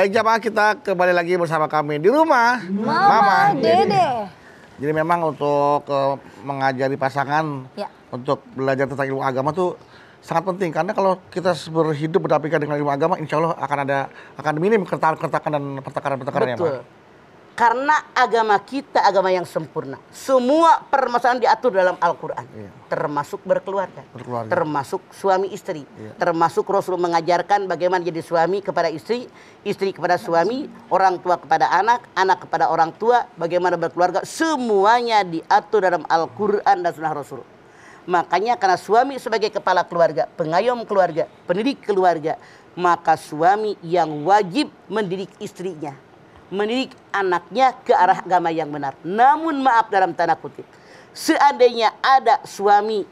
Baik jamaah kita kembali lagi bersama kami di rumah Mama, Mama Dede. Dede. Jadi memang untuk uh, mengajari pasangan ya. untuk belajar tentang ilmu agama tuh sangat penting karena kalau kita berhidup berdampingan dengan ilmu agama, insya Allah akan ada akan minim kertakan kertakan dan pertakaran-pertakaran ya. Pak. Karena agama kita agama yang sempurna. Semua permasalahan diatur dalam Al-Quran. Iya. Termasuk berkeluarga. berkeluarga. Termasuk suami istri. Iya. Termasuk Rasul mengajarkan bagaimana jadi suami kepada istri. Istri kepada suami. Orang tua kepada anak. Anak kepada orang tua. Bagaimana berkeluarga. Semuanya diatur dalam Al-Quran dan sunnah Rasul. Makanya karena suami sebagai kepala keluarga, pengayom keluarga, pendidik keluarga, maka suami yang wajib mendidik istrinya mendidik anaknya ke arah agama yang benar. Namun maaf dalam tanda kutip, seandainya ada suami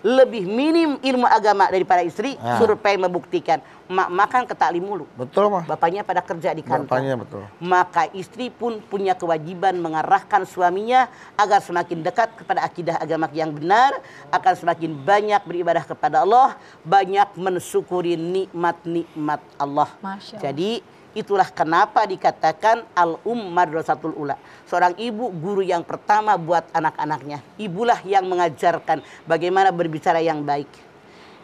lebih minim ilmu agama daripada istri, ya. survei membuktikan mak makan ketaklim mulu. Betul, mah. Bapaknya pada kerja di kantor. Bapaknya betul. Maka istri pun punya kewajiban mengarahkan suaminya agar semakin dekat kepada akidah agama yang benar, akan semakin banyak beribadah kepada Allah, banyak mensyukuri nikmat-nikmat Allah. Allah. Jadi Itulah kenapa dikatakan al-um madrasatul ula. Seorang ibu guru yang pertama buat anak-anaknya. Ibulah yang mengajarkan bagaimana berbicara yang baik.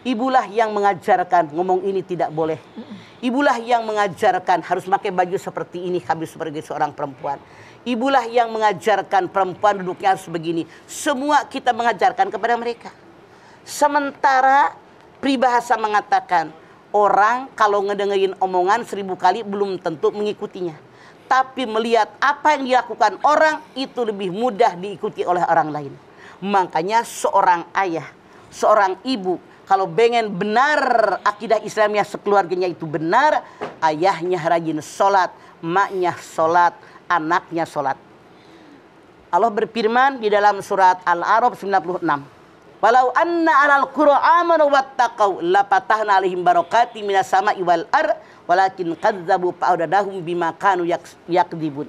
Ibulah yang mengajarkan ngomong ini tidak boleh. Ibulah yang mengajarkan harus pakai baju seperti ini habis sebagai seorang perempuan. Ibulah yang mengajarkan perempuan duduknya harus begini. Semua kita mengajarkan kepada mereka. Sementara pribahasa mengatakan orang kalau ngedengerin omongan seribu kali belum tentu mengikutinya. Tapi melihat apa yang dilakukan orang itu lebih mudah diikuti oleh orang lain. Makanya seorang ayah, seorang ibu, kalau pengen benar akidah Islamnya sekeluarganya itu benar, ayahnya rajin sholat, maknya sholat, anaknya sholat. Allah berfirman di dalam surat Al-Arab 96. Walau anna alal qura amanu wattaqau lapatahna alaihim barakati minas sama'i wal ar walakin kadzabu pa'udadahum bima kanu yakdibun.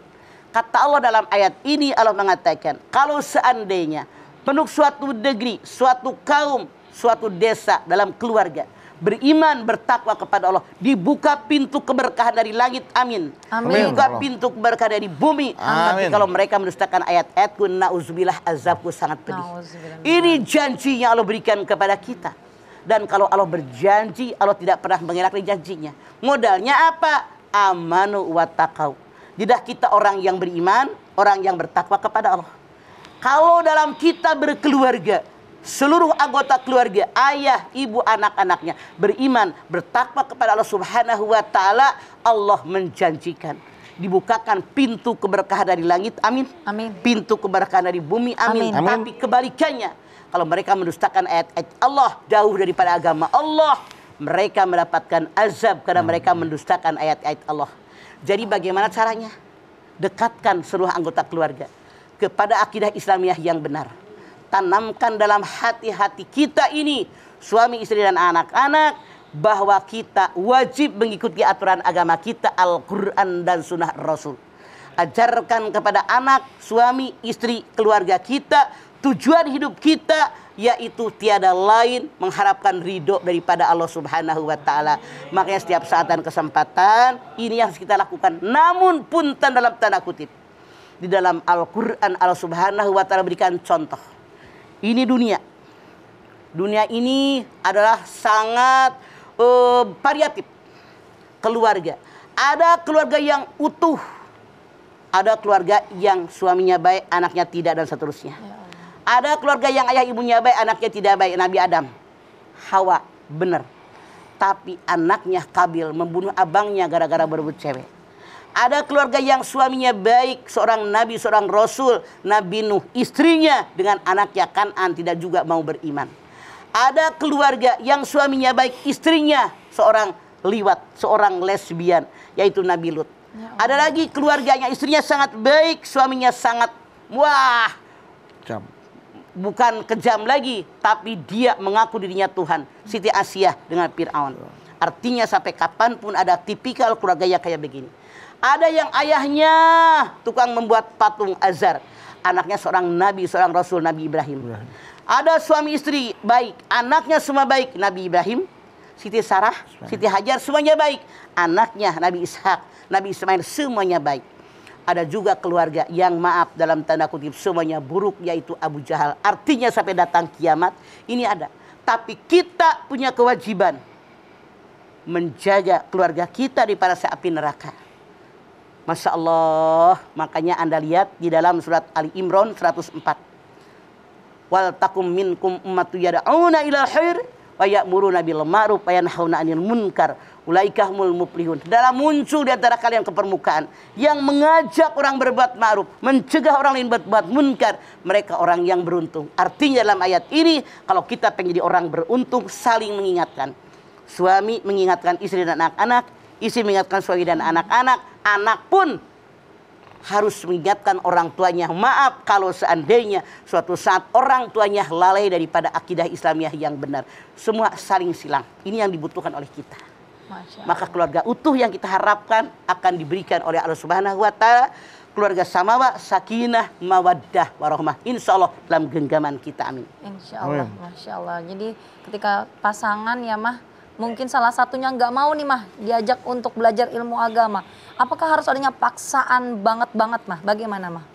Kata Allah dalam ayat ini Allah mengatakan kalau seandainya penuh suatu negeri, suatu kaum, suatu desa dalam keluarga beriman, bertakwa kepada Allah. Dibuka pintu keberkahan dari langit. Amin. Amin. Dibuka pintu keberkahan dari bumi. Amin. Tapi kalau mereka mendustakan ayat-ayatku, nauzubillah azabku sangat pedih. Ini janji yang Allah berikan kepada kita. Dan kalau Allah berjanji, Allah tidak pernah mengelakkan janjinya. Modalnya apa? Amanu wa taqaw. kita orang yang beriman, orang yang bertakwa kepada Allah. Kalau dalam kita berkeluarga, seluruh anggota keluarga, ayah, ibu, anak-anaknya beriman, bertakwa kepada Allah Subhanahu wa taala, Allah menjanjikan dibukakan pintu keberkahan dari langit. Amin. Amin. Pintu keberkahan dari bumi. Amin. amin. Tapi kebalikannya, kalau mereka mendustakan ayat-ayat Allah jauh daripada agama Allah, mereka mendapatkan azab karena hmm. mereka mendustakan ayat-ayat Allah. Jadi bagaimana caranya? Dekatkan seluruh anggota keluarga kepada akidah Islamiah yang benar tanamkan dalam hati-hati kita ini suami istri dan anak-anak bahwa kita wajib mengikuti aturan agama kita Al-Quran dan Sunnah Rasul ajarkan kepada anak, suami, istri, keluarga kita tujuan hidup kita yaitu tiada lain mengharapkan ridho daripada Allah Subhanahu wa taala. Makanya setiap saat dan kesempatan ini yang harus kita lakukan. Namun punten dalam tanda kutip. Di dalam Al-Qur'an Allah Subhanahu wa taala berikan contoh ini dunia. Dunia ini adalah sangat uh, variatif. Keluarga. Ada keluarga yang utuh. Ada keluarga yang suaminya baik, anaknya tidak, dan seterusnya. Ya. Ada keluarga yang ayah ibunya baik, anaknya tidak baik. Nabi Adam. Hawa, benar. Tapi anaknya Kabil membunuh abangnya gara-gara berebut cewek. Ada keluarga yang suaminya baik, seorang nabi, seorang rasul, Nabi Nuh, istrinya dengan anaknya Kanan tidak juga mau beriman. Ada keluarga yang suaminya baik, istrinya seorang liwat, seorang lesbian, yaitu Nabi Lut. Ya ada lagi keluarganya, istrinya sangat baik, suaminya sangat wah. Jam. Bukan kejam lagi, tapi dia mengaku dirinya Tuhan. Siti Asia dengan Fir'aun. Ya Artinya sampai kapanpun ada tipikal keluarga yang kayak begini. Ada yang ayahnya tukang membuat patung azar. Anaknya seorang nabi, seorang rasul Nabi Ibrahim. Ada suami istri baik, anaknya semua baik Nabi Ibrahim. Siti Sarah, Siti Hajar semuanya baik. Anaknya Nabi Ishak, Nabi Ismail semuanya baik. Ada juga keluarga yang maaf dalam tanda kutip semuanya buruk yaitu Abu Jahal. Artinya sampai datang kiamat ini ada. Tapi kita punya kewajiban menjaga keluarga kita di para seapi neraka. Masya Allah. Makanya Anda lihat di dalam surat Ali Imran 104. Wal takum minkum ummatu yada'una ila khair wa ya'muruna bil ma'ruf wa yanhauna 'anil munkar mul muflihun. Dalam muncul di antara kalian ke permukaan yang mengajak orang berbuat ma'ruf, mencegah orang lain berbuat munkar, mereka orang yang beruntung. Artinya dalam ayat ini kalau kita pengen jadi orang beruntung saling mengingatkan. Suami mengingatkan istri dan anak-anak, isi mengingatkan suami dan anak-anak. Anak pun harus mengingatkan orang tuanya. Maaf kalau seandainya suatu saat orang tuanya lalai daripada akidah Islamiah yang benar. Semua saling silang. Ini yang dibutuhkan oleh kita. Maka keluarga utuh yang kita harapkan akan diberikan oleh Allah Subhanahu wa taala keluarga samawa sakinah mawaddah warahmah insya Allah dalam genggaman kita amin insya Allah masya Allah jadi ketika pasangan ya mah mungkin salah satunya nggak mau nih mah diajak untuk belajar ilmu agama. Apakah harus adanya paksaan banget banget mah? Bagaimana mah?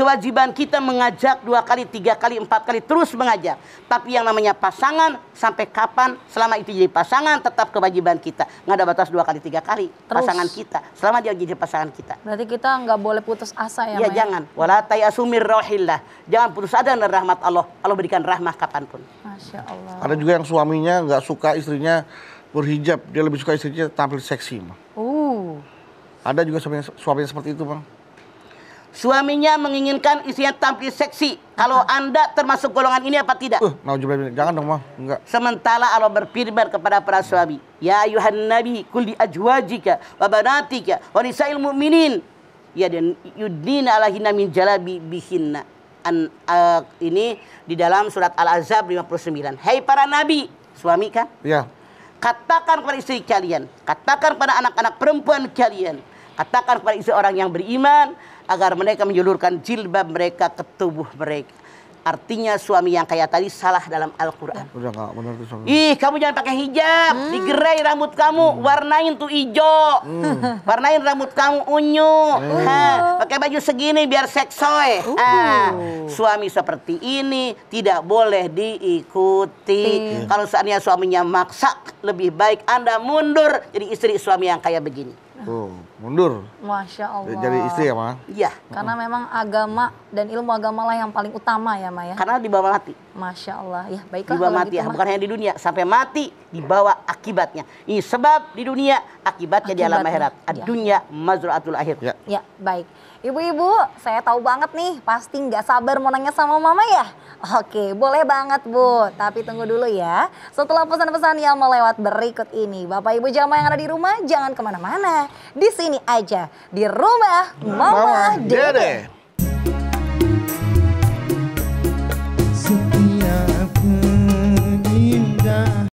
kewajiban kita mengajak dua kali, tiga kali, empat kali, terus mengajak. Tapi yang namanya pasangan, sampai kapan selama itu jadi pasangan, tetap kewajiban kita. Nggak ada batas dua kali, tiga kali. Terus. Pasangan kita, selama dia jadi pasangan kita. Berarti kita nggak boleh putus asa ya, Iya, jangan. Walatay asumir rohillah. Jangan putus asa dan rahmat Allah. Allah berikan rahmat kapanpun. Masya Allah. Ada juga yang suaminya nggak suka istrinya berhijab. Dia lebih suka istrinya tampil seksi, Uh. Ada juga suaminya, suaminya seperti itu, Bang. Suaminya menginginkan isinya tampil seksi. Kalau Anda termasuk golongan ini apa tidak? Uh, jubil, Jangan dong, mah. Enggak. Sementara Allah berfirman kepada para suami, "Ya ayuhan nabi, kul di ajwajika wa banatika wa nisa'il mu'minin ya dan yudnina alahinna min jalabi bihinna." An, uh, ini di dalam surat Al-Azab 59. Hai para nabi, suami kan? Iya. Katakan kepada istri kalian, katakan kepada anak-anak perempuan kalian, katakan kepada istri orang yang beriman, agar mereka menjulurkan jilbab mereka ke tubuh mereka. Artinya suami yang kaya tadi salah dalam Al-Quran. Ih kamu jangan pakai hijab. Hmm. Digerai rambut kamu. Hmm. Warnain tuh ijo. Hmm. Warnain rambut kamu unyu. Hmm. Ha, pakai baju segini biar seksoy. Uh. Ha, suami seperti ini tidak boleh diikuti. Hmm. Kalau seandainya suaminya maksa lebih baik Anda mundur jadi istri suami yang kaya begini. Hmm mundur. Masya Allah. Jadi istri ya, Ma? Iya. Karena memang agama dan ilmu agama lah yang paling utama ya, Ma ya. Karena dibawa mati. Masya Allah. Iya, ya, baiklah. Dibawa mati gitu, ya, bukan hanya di dunia, sampai mati dibawa akibatnya. Ini sebab di dunia, akibatnya, akibatnya. di alam akhirat. Ya. Dunia mazuratul akhir. Ya. ya, baik. Ibu-ibu, saya tahu banget nih, pasti nggak sabar mau nanya sama mama ya. Oke, boleh banget Bu, tapi tunggu dulu ya. Setelah pesan-pesan yang melewat berikut ini, Bapak Ibu jamaah yang ada di rumah, jangan kemana-mana. Di sini ini aja di rumah Mama, Mama Dede. Dede.